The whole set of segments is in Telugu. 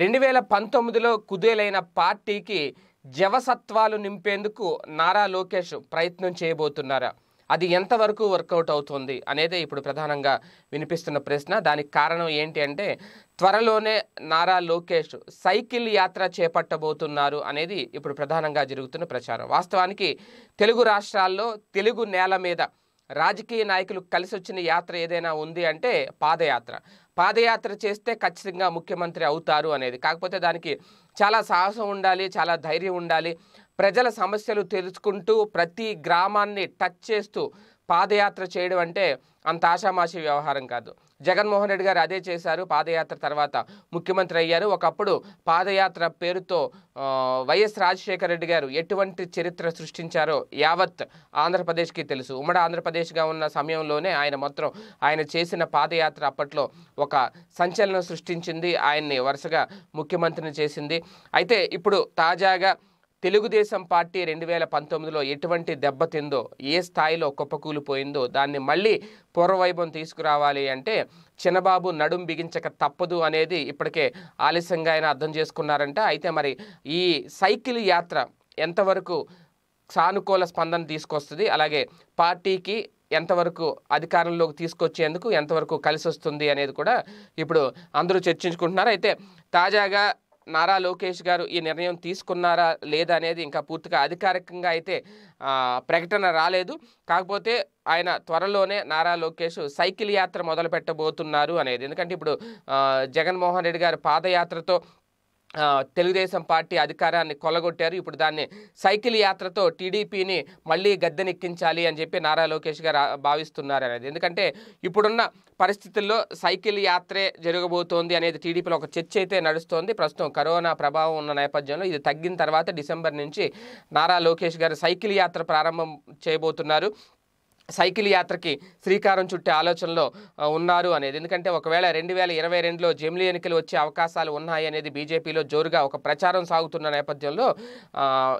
రెండు వేల పంతొమ్మిదిలో కుదేలైన పార్టీకి జవసత్వాలు నింపేందుకు నారా లోకేష్ ప్రయత్నం చేయబోతున్నారా అది ఎంతవరకు వర్కౌట్ అవుతుంది అనేది ఇప్పుడు ప్రధానంగా వినిపిస్తున్న ప్రశ్న దానికి కారణం ఏంటి అంటే త్వరలోనే నారా లోకేష్ సైకిల్ యాత్ర చేపట్టబోతున్నారు అనేది ఇప్పుడు ప్రధానంగా జరుగుతున్న ప్రచారం వాస్తవానికి తెలుగు రాష్ట్రాల్లో తెలుగు నేల మీద రాజకీయ నాయకులు కలిసి వచ్చిన యాత్ర ఏదైనా ఉంది అంటే పాదయాత్ర పాదయాత్ర చేస్తే ఖచ్చితంగా ముఖ్యమంత్రి అవుతారు అనేది కాకపోతే దానికి చాలా సాహసం ఉండాలి చాలా ధైర్యం ఉండాలి ప్రజల సమస్యలు తెలుసుకుంటూ ప్రతి గ్రామాన్ని టచ్ చేస్తూ పాదయాత్ర చేయడం అంటే అంత ఆషామాషి వ్యవహారం కాదు జగన్మోహన్ రెడ్డి గారు అదే చేశారు పాదయాత్ర తర్వాత ముఖ్యమంత్రి అయ్యారు ఒకప్పుడు పాదయాత్ర పేరుతో వైఎస్ రాజశేఖర రెడ్డి గారు ఎటువంటి చరిత్ర సృష్టించారో యావత్ ఆంధ్రప్రదేశ్కి తెలుసు ఉమ్మడి ఆంధ్రప్రదేశ్గా ఉన్న సమయంలోనే ఆయన మాత్రం ఆయన చేసిన పాదయాత్ర అప్పట్లో ఒక సంచలనం సృష్టించింది ఆయన్ని వరుసగా ముఖ్యమంత్రిని చేసింది అయితే ఇప్పుడు తాజాగా తెలుగుదేశం పార్టీ రెండు వేల పంతొమ్మిదిలో ఎటువంటి దెబ్బతిందో ఏ స్థాయిలో కుప్పకూలిపోయిందో దాన్ని మళ్ళీ పూర్వవైభవం తీసుకురావాలి అంటే చిన్నబాబు నడుం బిగించక తప్పదు అనేది ఇప్పటికే ఆలస్యంగా ఆయన అర్థం చేసుకున్నారంట అయితే మరి ఈ సైకిల్ యాత్ర ఎంతవరకు సానుకూల స్పందన తీసుకొస్తుంది అలాగే పార్టీకి ఎంతవరకు అధికారంలోకి తీసుకొచ్చేందుకు ఎంతవరకు కలిసి వస్తుంది అనేది కూడా ఇప్పుడు అందరూ చర్చించుకుంటున్నారు అయితే తాజాగా నారా లోకేష్ గారు ఈ నిర్ణయం తీసుకున్నారా లేదా అనేది ఇంకా పూర్తిగా అధికారికంగా అయితే ప్రకటన రాలేదు కాకపోతే ఆయన త్వరలోనే నారా లోకేష్ సైకిల్ యాత్ర మొదలు పెట్టబోతున్నారు అనేది ఎందుకంటే ఇప్పుడు జగన్మోహన్ రెడ్డి గారు పాదయాత్రతో తెలుగుదేశం పార్టీ అధికారాన్ని కొలగొట్టారు ఇప్పుడు దాన్ని సైకిల్ యాత్రతో టీడీపీని మళ్ళీ గద్దెనెక్కించాలి అని చెప్పి నారా లోకేష్ గారు భావిస్తున్నారు అనేది ఎందుకంటే ఇప్పుడున్న పరిస్థితుల్లో సైకిల్ యాత్రే జరగబోతోంది అనేది టీడీపీలో ఒక చర్చ అయితే నడుస్తోంది ప్రస్తుతం కరోనా ప్రభావం ఉన్న నేపథ్యంలో ఇది తగ్గిన తర్వాత డిసెంబర్ నుంచి నారా లోకేష్ గారు సైకిల్ యాత్ర ప్రారంభం చేయబోతున్నారు సైకిల్ యాత్రకి శ్రీకారం చుట్టే ఆలోచనలో ఉన్నారు అనేది ఎందుకంటే ఒకవేళ రెండు వేల ఇరవై రెండులో జమిలీ ఎన్నికలు వచ్చే అవకాశాలు ఉన్నాయి అనేది బీజేపీలో జోరుగా ఒక ప్రచారం సాగుతున్న నేపథ్యంలో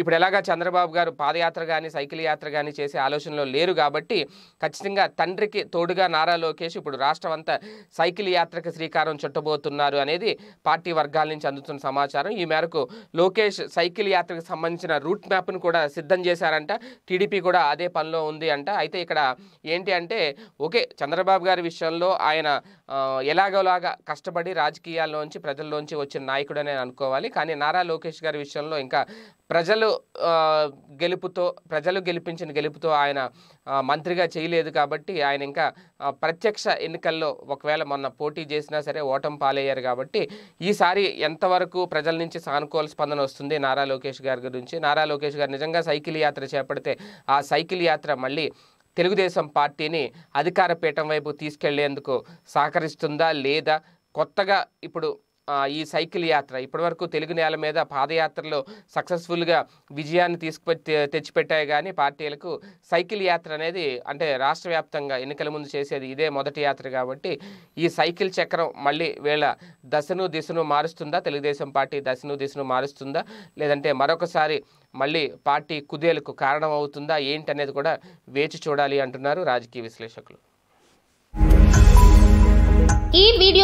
ఇప్పుడు ఎలాగా చంద్రబాబు గారు పాదయాత్ర కానీ సైకిల్ యాత్ర కానీ చేసే ఆలోచనలో లేరు కాబట్టి ఖచ్చితంగా తండ్రికి తోడుగా నారా లోకేష్ ఇప్పుడు రాష్ట్రం అంతా సైకిల్ యాత్రకి శ్రీకారం చుట్టబోతున్నారు అనేది పార్టీ వర్గాల నుంచి అందుతున్న సమాచారం ఈ మేరకు లోకేష్ సైకిల్ యాత్రకు సంబంధించిన రూట్ మ్యాప్ను కూడా సిద్ధం చేశారంట టీడీపీ కూడా అదే పనిలో ఉంది అంట అయితే ఇక్కడ ఇక్కడ ఏంటి అంటే ఓకే చంద్రబాబు గారి విషయంలో ఆయన ఎలాగోలాగా కష్టపడి రాజకీయాల్లోంచి ప్రజల్లోంచి వచ్చిన నాయకుడు అని అనుకోవాలి కానీ నారా లోకేష్ గారి విషయంలో ఇంకా ప్రజలు గెలుపుతో ప్రజలు గెలిపించిన గెలుపుతో ఆయన మంత్రిగా చేయలేదు కాబట్టి ఆయన ఇంకా ప్రత్యక్ష ఎన్నికల్లో ఒకవేళ మొన్న పోటీ చేసినా సరే ఓటం పాలయ్యారు కాబట్టి ఈసారి ఎంతవరకు ప్రజల నుంచి సానుకూల స్పందన వస్తుంది నారా లోకేష్ గారి గురించి నారా లోకేష్ గారు నిజంగా సైకిల్ యాత్ర చేపడితే ఆ సైకిల్ యాత్ర మళ్ళీ తెలుగుదేశం పార్టీని అధికార పీఠం వైపు తీసుకెళ్లేందుకు సహకరిస్తుందా లేదా కొత్తగా ఇప్పుడు ఈ సైకిల్ యాత్ర ఇప్పటివరకు తెలుగు నేల మీద పాదయాత్రలో సక్సెస్ఫుల్గా విజయాన్ని తీసుకు తెచ్చిపెట్టాయి కానీ పార్టీలకు సైకిల్ యాత్ర అనేది అంటే రాష్ట్ర వ్యాప్తంగా ఎన్నికల ముందు చేసేది ఇదే మొదటి యాత్ర కాబట్టి ఈ సైకిల్ చక్రం మళ్ళీ వీళ్ళ దశను దిశను మారుస్తుందా తెలుగుదేశం పార్టీ దశను దిశను మారుస్తుందా లేదంటే మరొకసారి మళ్ళీ పార్టీ కుదేలకు కారణం అవుతుందా ఏంటనేది కూడా వేచి చూడాలి అంటున్నారు రాజకీయ విశ్లేషకులు